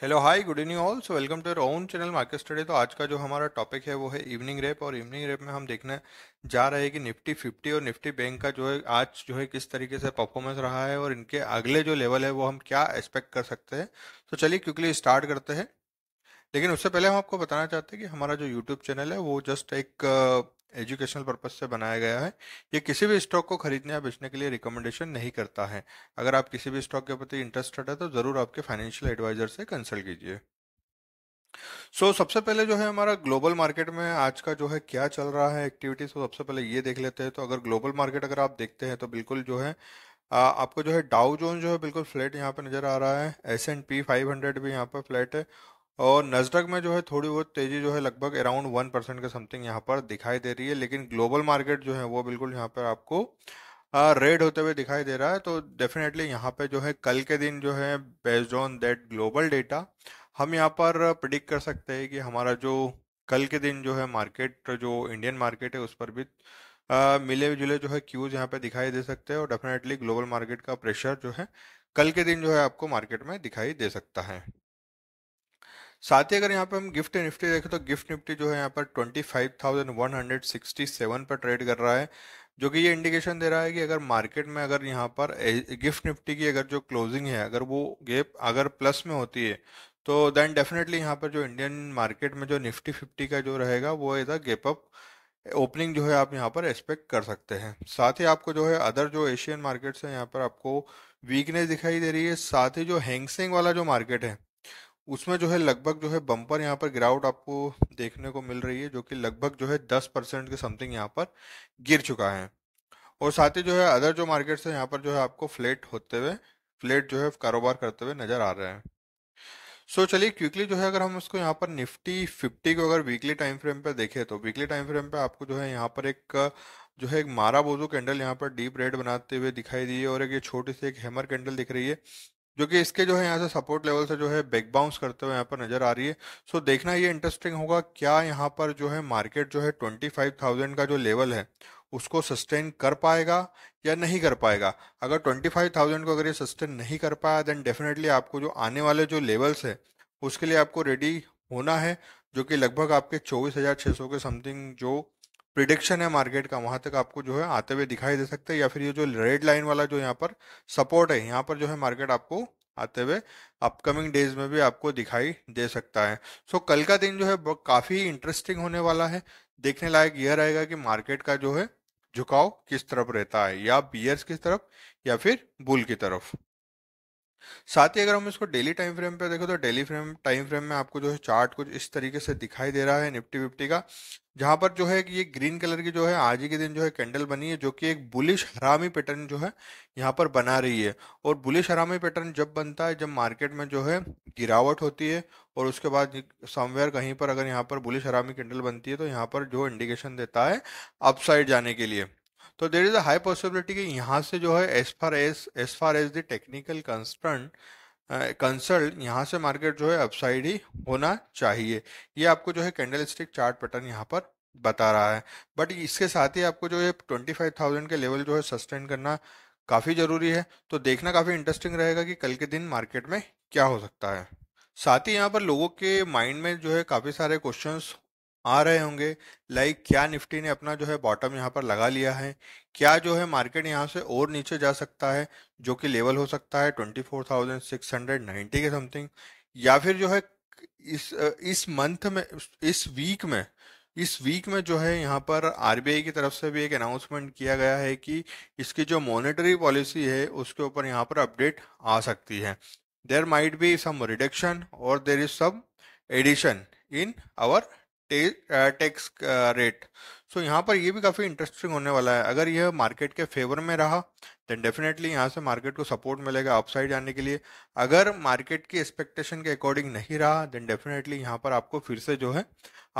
hello hi good evening all so welcome to our own channel market study तो आज का जो हमारा टॉपिक है वो है इवनिंग रेप और इवनिंग रेप में हम देखने जा रहे हैं कि निफ्टी फिफ्टी और निफ्टी बैंक का जो है आज जो है किस तरीके से परफॉर्मेंस रहा है और इनके अगले जो लेवल है वो हम क्या एक्सपेक्ट कर सकते हैं तो चलिए क्विकली स्टार्ट करते हैं लेकिन उससे पहले हम आपको बताना चाहते हैं कि हमारा जो यूट्यूब चैनल है वो जस्ट एक एजुकेशनल पर्पज से बनाया गया है ये किसी भी स्टॉक को खरीदने या बेचने के लिए रिकमेंडेशन नहीं करता है अगर आप किसी भी स्टॉक के प्रति इंटरेस्टेड है तो जरूर आपके फाइनेंशियल एडवाइजर से कंसल्ट कीजिए सो so, सबसे पहले जो है हमारा ग्लोबल मार्केट में आज का जो है क्या चल रहा है एक्टिविटीज तो सबसे पहले ये देख लेते हैं तो अगर ग्लोबल मार्केट अगर आप देखते हैं तो बिल्कुल जो है आपको जो है डाउ जोन जो है बिल्कुल फ्लैट यहाँ पे नजर आ रहा है S and P five hundred भी यहाँ पर फ्लैट है और नजडक में जो है थोड़ी बहुत तेजी जो है लगभग अराउंड वन परसेंट के समथिंग यहाँ पर दिखाई दे रही है लेकिन ग्लोबल मार्केट जो है वो बिल्कुल यहाँ पर आपको रेड होते हुए दिखाई दे रहा है तो डेफिनेटली यहाँ पे जो है कल के दिन जो है based on that global data हम यहाँ पर प्रिडिक्ट कर सकते हैं कि हमारा जो कल के दिन जो है मार्केट जो इंडियन मार्केट है उस पर भी आ, मिले जुले जो है क्यूज यहाँ पे दिखाई दे सकते हैं और डेफिनेटली ग्लोबल मार्केट का प्रेशर जो है कल के दिन जो है आपको मार्केट में दिखाई दे सकता है साथ ही अगर यहाँ पे हम गिफ्ट निफ्टी देखें तो गिफ्ट निफ्टी जो है यहाँ पर 25,167 पर ट्रेड कर रहा है जो कि ये इंडिकेशन दे रहा है कि अगर मार्केट में अगर यहाँ पर गिफ्ट निफ्टी की अगर जो क्लोजिंग है अगर वो गैप अगर प्लस में होती है तो देन डेफिनेटली यहाँ पर जो इंडियन मार्केट में जो निफ्टी फिफ्टी का जो रहेगा वो इधर गैप अप ओपनिंग जो है आप यहाँ पर एक्सपेक्ट कर सकते हैं साथ ही आपको जो है अदर जो एशियन मार्केट्स हैं यहाँ पर आपको वीकनेस दिखाई दे रही है साथ ही जो हैंगसेंग वाला जो मार्केट है उसमें जो है लगभग जो है बम्पर यहाँ पर गिरावट आपको देखने को मिल रही है जो कि लगभग जो है दस परसेंट के समथिंग यहाँ पर गिर चुका है और साथ ही जो है अदर जो मार्केट्स है यहाँ पर जो है आपको फ्लेट होते हुए फ्लेट जो है कारोबार करते हुए नजर आ रहे हैं सो चलिए क्विकली जो है अगर हम उसको यहाँ पर निफ्टी फिफ्टी को अगर वीकली टाइम फ्रेम पे देखें तो वीकली टाइम फ्रेम पे आपको जो है यहाँ पर एक जो है एक मारा बोजू कैंडल यहाँ पर डीप रेड बनाते हुए दिखाई दी है और एक ये छोटी सी एक हैमर कैंडल दिख रही है जो कि इसके जो है यहाँ से सपोर्ट लेवल से जो है बैक बाउंस करते हुए यहाँ पर नजर आ रही है सो so, देखना ये इंटरेस्टिंग होगा क्या यहाँ पर जो है मार्केट जो है ट्वेंटी फाइव थाउजेंड का जो लेवल है उसको सस्टेन कर पाएगा या नहीं कर पाएगा अगर ट्वेंटी फाइव थाउजेंड को अगर ये सस्टेन नहीं कर पाया देन डेफिनेटली आपको जो आने वाले जो लेवल्स है उसके लिए आपको रेडी होना है जो कि लगभग आपके चौबीस हजार छः सौ के समथिंग जो प्रिडिक्शन है मार्केट का वहां तक आपको जो है आते हुए दिखाई दे सकते हैं या फिर ये जो रेड लाइन वाला जो यहाँ पर सपोर्ट है यहाँ पर जो है मार्केट आपको आते हुए अपकमिंग डेज में भी आपको दिखाई दे सकता है सो so, कल का दिन जो है काफ़ी इंटरेस्टिंग होने वाला है देखने लायक यह रहेगा कि मार्केट का जो है झुकाव किस तरफ रहता है या बियर्स किस तरफ या फिर बुल की तरफ साथ ही अगर हम इसको डेली टाइम फ्रेम पे देखो तो डेली फ्रेम टाइम फ्रेम में आपको जो है चार्ट कुछ इस तरीके से दिखाई दे रहा है निफ्टी विफ्टी का जहां पर जो है कि ये ग्रीन कलर की जो है आज ही के दिन जो है कैंडल बनी है जो कि एक बुलिश हरामी पैटर्न जो है यहाँ पर बना रही है और बुलिश हरामी पैटर्न जब बनता है जब मार्केट में जो है गिरावट होती है और उसके बाद समवेयर कहीं पर अगर यहाँ पर बुलिश हरामी कैंडल बनती है तो यहाँ पर जो इंडिकेशन देता है अपसाइड जाने के लिए तो there is a high possibility कि यहाँ से जो है as far as as far as the technical concern consult यहाँ से मार्केट जो है अपसाइड ही होना चाहिए ये आपको जो है कैंडल स्टिक चार्ट पैटर्न यहाँ पर बता रहा है बट इसके साथ ही आपको जो है ट्वेंटी फाइव थाउजेंड के लेवल जो है सस्टेन करना काफ़ी ज़रूरी है तो देखना काफ़ी इंटरेस्टिंग रहेगा कि कल के दिन मार्केट में क्या हो सकता है साथ ही यहाँ पर लोगों के माइंड में जो है काफ़ी सारे क्वेश्चंस आ रहे होंगे लाइक क्या निफ्टी ने अपना जो है बॉटम यहाँ पर लगा लिया है क्या जो है मार्केट यहाँ से और नीचे जा सकता है जो कि लेवल हो सकता है twenty four thousand six hundred ninety के समथिंग या फिर जो है इस इस मंथ में इस वीक में इस वीक में जो है यहाँ पर आर की तरफ से भी एक अनाउंसमेंट किया गया है कि इसकी जो मॉनेटरी पॉलिसी है उसके ऊपर यहाँ पर अपडेट आ सकती है there might be some reduction और there is some addition in our tax rate so यहाँ पर ये भी काफ़ी इंटरेस्टिंग होने वाला है अगर यह मार्केट के फेवर में रहा देन डेफिनेटली यहाँ से मार्केट को सपोर्ट मिलेगा अपसाइड जाने के लिए अगर मार्केट की एक्सपेक्टेशन के अकॉर्डिंग नहीं रहा देन डेफिनेटली यहाँ पर आपको फिर से जो है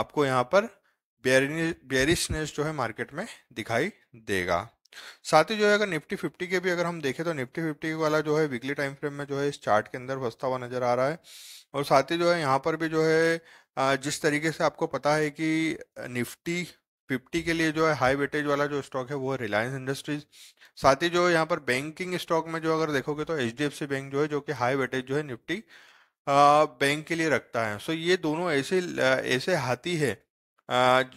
आपको यहाँ पर बेरिशनेस जो है मार्केट में दिखाई देगा साथ ही जो है अगर निफ्टी फिफ्टी के भी अगर हम देखें तो निफ्टी फिफ्टी वाला जो है वीकली टाइम फ्रेम में जो है इस चार्ट के अंदर फंसता हुआ नजर आ रहा है और साथ ही जो है यहाँ पर भी जो है जिस तरीके से आपको पता है कि निफ्टी फिफ्टी के लिए जो है हाई वेटेज वाला जो स्टॉक है वो है रिलायंस इंडस्ट्रीज साथ ही जो यहाँ पर बैंकिंग स्टॉक में जो अगर देखोगे तो एच बैंक जो है जो कि हाई वेटेज जो है निफ्टी बैंक के लिए रखता है सो ये दोनों ऐसे ऐसे हाथी है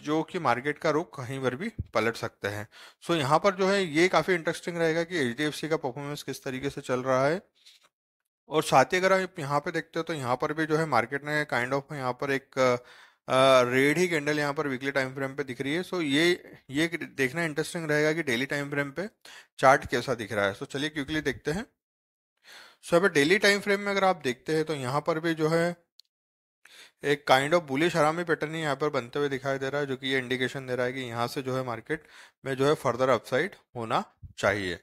जो कि मार्केट का रुख कहीं पर भी पलट सकते हैं सो यहाँ पर जो है ये काफ़ी इंटरेस्टिंग रहेगा कि एच का परफॉर्मेंस किस तरीके से चल रहा है और साथ ही अगर आप यहाँ पे देखते हो तो यहाँ पर भी जो है मार्केट ने काइंड ऑफ यहाँ पर एक रेड ही कैंडल यहाँ पर वीकली टाइम फ्रेम पे दिख रही है सो ये ये देखना इंटरेस्टिंग रहेगा कि डेली टाइम फ्रेम पे चार्ट कैसा दिख रहा है सो चलिए क्विकली देखते हैं सो अब डेली टाइम फ्रेम में अगर आप देखते हैं तो यहाँ पर भी जो है एक kind of bullish harami pattern ही यहाँ पर बनते हुए दिखाई दे रहा है जो कि ये इंडिकेशन दे रहा है कि यहाँ से जो है मार्केट में जो है फर्दर अपसाइड होना चाहिए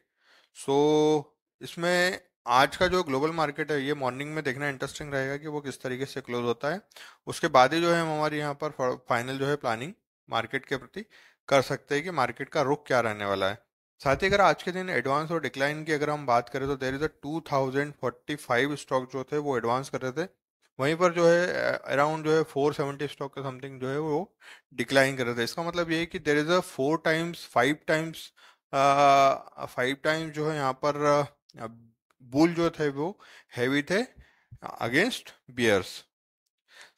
सो so, इसमें आज का जो ग्लोबल मार्केट है ये मॉर्निंग में देखना इंटरेस्टिंग रहेगा कि वो किस तरीके से क्लोज होता है उसके बाद ही जो है हम हमारी यहाँ पर फाइनल जो है प्लानिंग मार्केट के प्रति कर सकते हैं कि मार्केट का रुख क्या रहने वाला है साथ ही अगर आज के दिन एडवांस और डिक्लाइन की अगर हम बात करें तो there is a two thousand forty five stock जो थे वो एडवांस कर रहे थे वहीं पर जो है अराउंड जो है फोर सेवेंटी स्टॉक का समथिंग जो है वो डिक्लाइन कर रहे थे इसका मतलब ये है कि there is a four times five times five times जो है यहाँ पर बुल जो थे वो हैवी थे अगेंस्ट बियर्स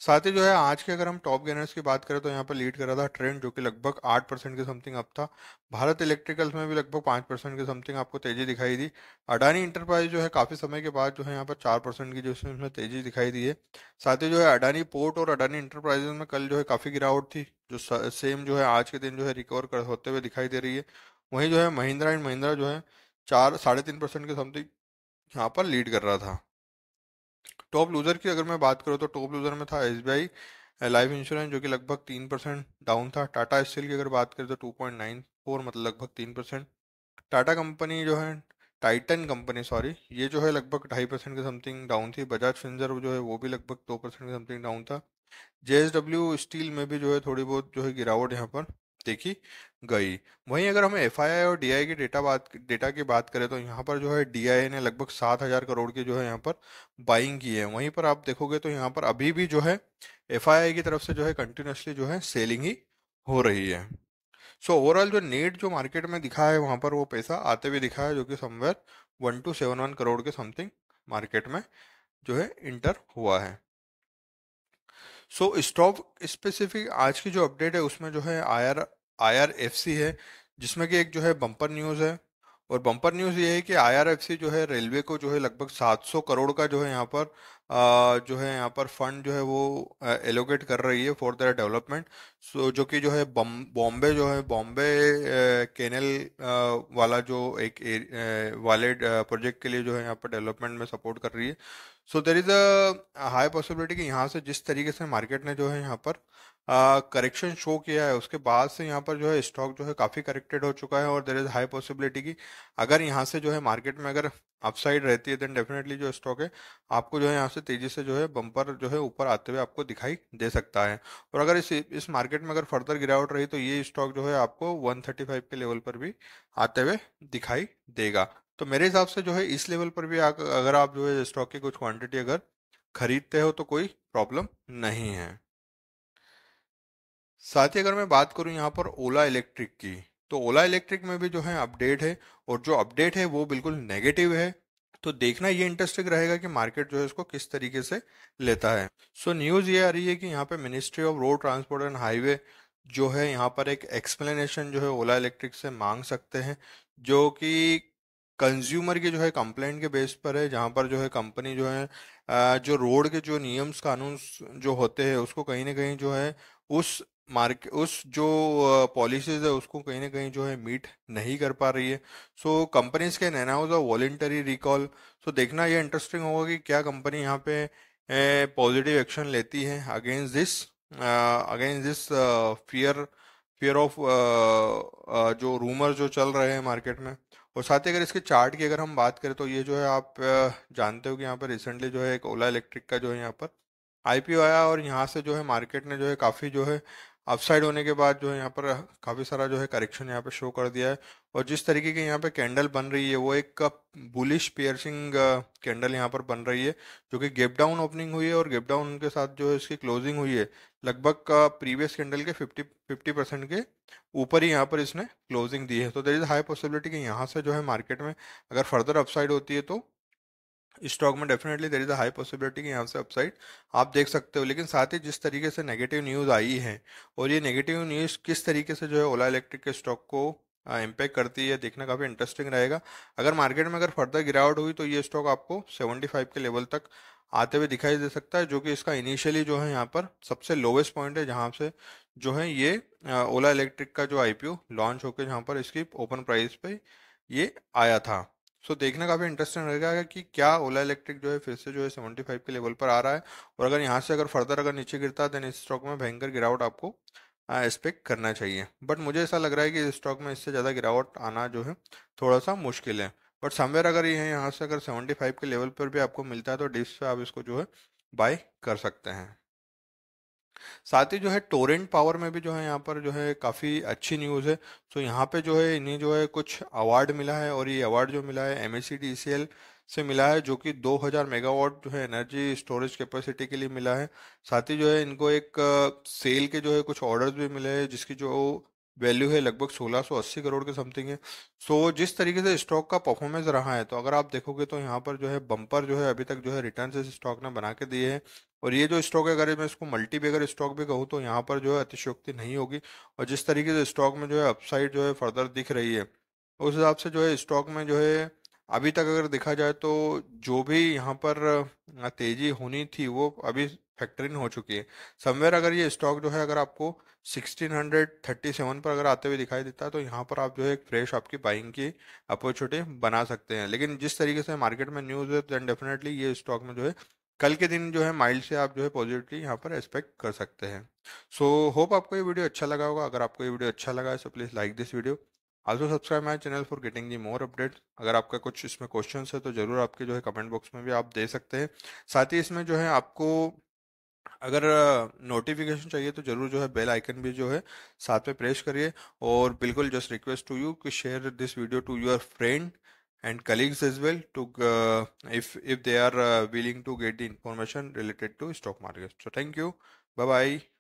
साथ ही जो है आज के अगर हम टॉप गेनर्स की बात करें तो यहाँ पर लीड कर रहा था ट्रेंड जो कि लगभग आठ परसेंट के समथिंग अप था भारत इलेक्ट्रिकल्स में भी लगभग पाँच परसेंट के समथिंग आपको तेजी दिखाई दी अडानी इंटरप्राइज जो है काफ़ी समय के बाद जो है यहाँ पर चार परसेंट की जो इसमें तेजी दिखाई दी है साथ ही जो है अडानी पोर्ट और अडानी इंटरप्राइजेज में कल जो है काफ़ी गिरावट थी जो सेम जो है आज के दिन जो है रिकवर कर होते हुए दिखाई दे रही है वहीं जो है महिंद्रा एंड महिंद्रा जो है चार साढ़े तीन परसेंट के समथिंग यहाँ पर लीड कर रहा था टॉप लूजर की अगर मैं बात करूँ तो टॉप लूजर में था एस लाइफ इंश्योरेंस जो कि लगभग तीन परसेंट डाउन था टाटा स्टील की अगर बात करें तो टू पॉइंट नाइन फोर मतलब लगभग तीन परसेंट टाटा कंपनी जो है टाइटन कंपनी सॉरी ये जो है लगभग ढाई परसेंट के समथिंग डाउन थी बजाज फिंजर जो है वो भी लगभग दो परसेंट के समथिंग डाउन था जे स्टील में भी जो है थोड़ी बहुत जो है गिरावट यहाँ पर देखी गई वहीं अगर हम एफ और डी आई के डेटा बात डेटा की बात करें तो यहाँ पर जो है डी ने लगभग सात हज़ार करोड़ की जो है यहाँ पर बाइंग की है वहीं पर आप देखोगे तो यहाँ पर अभी भी जो है एफ की तरफ से जो है कंटिन्यूसली जो है सेलिंग ही हो रही है सो so, ओवरऑल जो नेट जो मार्केट में दिखा है वहाँ पर वो पैसा आते हुए दिखा है जो कि somewhere one two seven one crore के समथिंग मार्केट में जो है इंटर हुआ है सो स्टॉक स्पेसिफिक आज की जो अपडेट है उसमें जो है I R I R F C है जिसमें कि एक जो है बम्पर न्यूज़ है और बम्पर न्यूज़ ये है कि आईआरएफसी जो है रेलवे को जो है लगभग 700 करोड़ का जो है यहाँ पर आ, जो है यहाँ पर फंड जो है वो एलोकेट कर रही है फॉर द डेवलपमेंट सो जो कि जो है बॉम्बे जो है बॉम्बे कैनल वाला जो एक ए, वाले प्रोजेक्ट के लिए जो है यहाँ पर डेवलपमेंट में सपोर्ट कर रही है so there is a high possibility कि यहाँ से जिस तरीके से मार्केट ने जो है यहाँ पर करेक्शन शो किया है उसके बाद से यहाँ पर जो है स्टॉक जो है काफ़ी करेक्टेड हो चुका है और देर इज़ हाई पॉसिबिलिटी कि अगर यहाँ से जो है मार्केट में अगर अपसाइड रहती है देन डेफिनेटली जो स्टॉक है आपको जो है यहाँ से तेज़ी से जो है बम्पर जो है ऊपर आते हुए आपको दिखाई दे सकता है और अगर इस इस मार्केट में अगर फर्दर गिरावट रही तो ये स्टॉक जो है आपको 135 के लेवल पर भी आते हुए दिखाई देगा तो मेरे हिसाब से जो है इस लेवल पर भी अगर आप जो है स्टॉक की कुछ क्वांटिटी अगर खरीदते हो तो कोई प्रॉब्लम नहीं है साथ ही अगर मैं बात करूं यहाँ पर ओला इलेक्ट्रिक की तो ओला इलेक्ट्रिक में भी जो है अपडेट है और जो अपडेट है वो बिल्कुल नेगेटिव है तो देखना ये इंटरेस्टिंग रहेगा कि मार्केट जो है इसको किस तरीके से लेता है सो so, न्यूज़ ये आ रही है कि यहाँ पे ministry of road transport and highway जो है यहाँ पर एक एक्सप्लेनेशन जो है ओला इलेक्ट्रिक से मांग सकते हैं जो कि कंज्यूमर की जो है कंप्लेंट के बेस पर है जहाँ पर जो है कंपनी जो है जो रोड के जो नियम्स कानून जो होते हैं उसको कहीं ना कहीं जो है उस मार्के उस जो पॉलिसीज है उसको कहीं ना कहीं जो है मीट नहीं कर पा रही है so companies can announce a voluntary recall so देखना ये इंटरेस्टिंग होगा कि क्या कंपनी यहाँ पे पॉजिटिव एक्शन लेती है against this against this fear fear of जो रूमर जो चल रहे हैं मार्केट में और साथ ही अगर इसके चार्ट की अगर हम बात करें तो ये जो है आप जानते हो कि यहाँ पर रिसेंटली जो है एक ओला इलेक्ट्रिक का जो है यहाँ पर आईपीओ आया और यहाँ से जो है मार्केट ने जो है काफ़ी जो है अपसाइड होने के बाद जो है यहाँ पर काफ़ी सारा जो है करेक्शन यहाँ पे शो कर दिया है और जिस तरीके की यहाँ पे कैंडल बन रही है वो एक बुलिश पियर्सिंग कैंडल यहाँ पर बन रही है जो कि गेप डाउन ओपनिंग हुई है और गेप डाउन के साथ जो है इसकी क्लोजिंग हुई है लगभग प्रीवियस कैंडल के 50 50 परसेंट के ऊपर ही यहाँ पर इसने क्लोजिंग दी है तो देर इज़ हाई पॉसिबिलिटी कि यहाँ से जो है मार्केट में अगर फर्दर अपसाइड होती है तो स्टॉक में definitely there is a high possibility कि यहाँ से अपसाइड आप देख सकते हो लेकिन साथ ही जिस तरीके से नेगेटिव न्यूज़ आई है और ये नेगेटिव न्यूज़ किस तरीके से जो है ओला इलेक्ट्रिक के स्टॉक को इम्पैक्ट करती है देखना काफ़ी इंटरेस्टिंग रहेगा अगर मार्केट में अगर फर्दर गिरावट हुई तो ये स्टॉक आपको 75 के लेवल तक आते हुए दिखाई दे सकता है जो कि इसका इनिशियली जो है यहाँ पर सबसे लोवेस्ट पॉइंट है जहाँ से जो है ये ओला इलेक्ट्रिक का जो आईपीओ लॉन्च होकर जहाँ पर इसकी ओपन प्राइस पे ये आया था सो so, देखना काफ़ी इंटरेस्टिंग रहेगा कि क्या ओला इलेक्ट्रिक जो है फिर से जो है सेवेंटी फाइव के लेवल पर आ रहा है और अगर यहाँ से अगर फर्दर अगर नीचे गिरता है देन इस स्टॉक में भयंकर गिरावट आपको एक्सपेक्ट करना चाहिए बट मुझे ऐसा लग रहा है कि इस स्टॉक में इससे ज़्यादा गिरावट आना जो है थोड़ा सा मुश्किल है बट समवेयर अगर ये यहाँ से अगर सेवेंटी फाइव के लेवल पर भी आपको मिलता है तो डिप्स पे आप इसको जो है बाय कर सकते हैं साथ ही जो है टोरेंट पावर में भी जो है यहाँ पर जो है काफ़ी अच्छी न्यूज़ है सो तो यहाँ पे जो है इन्हें जो है कुछ अवार्ड मिला है और ये अवार्ड जो मिला है एम से मिला है जो कि 2000 मेगावाट जो है एनर्जी स्टोरेज कैपेसिटी के लिए मिला है साथ ही जो है इनको एक सेल के जो है कुछ ऑर्डर्स भी मिले हैं जिसकी जो वैल्यू है लगभग 1680 करोड़ के समथिंग है सो so, जिस तरीके से स्टॉक का परफॉर्मेंस रहा है तो अगर आप देखोगे तो यहाँ पर जो है बम्पर जो है अभी तक जो है रिटर्न इस स्टॉक ने बना के दिए हैं और ये जो स्टॉक है अगर मैं इसको मल्टी बेगर स्टॉक भी कहूँ तो यहाँ पर जो है अतिशोक्ति नहीं होगी और जिस तरीके से स्टॉक में जो है अपसाइड जो है फर्दर दिख रही है उस हिसाब से जो है स्टॉक में जो है अभी तक अगर देखा जाए तो जो भी यहाँ पर तेजी होनी थी वो अभी फैक्टरिंग हो चुकी है समवेयर अगर ये स्टॉक जो है अगर आपको 1637 पर अगर आते हुए दिखाई देता है तो यहाँ पर आप जो है एक फ्रेश आपकी बाइंग की अपॉर्चुनिटी बना सकते हैं लेकिन जिस तरीके से मार्केट में न्यूज़ है देन डेफिनेटली ये स्टॉक में जो है कल के दिन जो है माइल्ड से आप जो है पॉजिटिवली यहाँ पर एक्सपेक्ट कर सकते हैं सो so, होप आपको ये वीडियो अच्छा लगा होगा अगर आपको ये वीडियो अच्छा लगा है so please like this video also subscribe my channel for getting the more update अगर आपका कुछ इसमें क्वेश्चन है तो जरूर आपके जो है कमेंट बॉक्स में भी आप दे सकते हैं साथ ही इसमें जो है आपको अगर नोटिफिकेशन चाहिए तो ज़रूर जो है बेल आइकन भी जो है साथ में प्रेस करिए और बिल्कुल जस्ट रिक्वेस्ट टू यू कि share this video to your friend and colleagues as well to uh, if if they are uh, willing to get the information related to stock market so thank you bye bye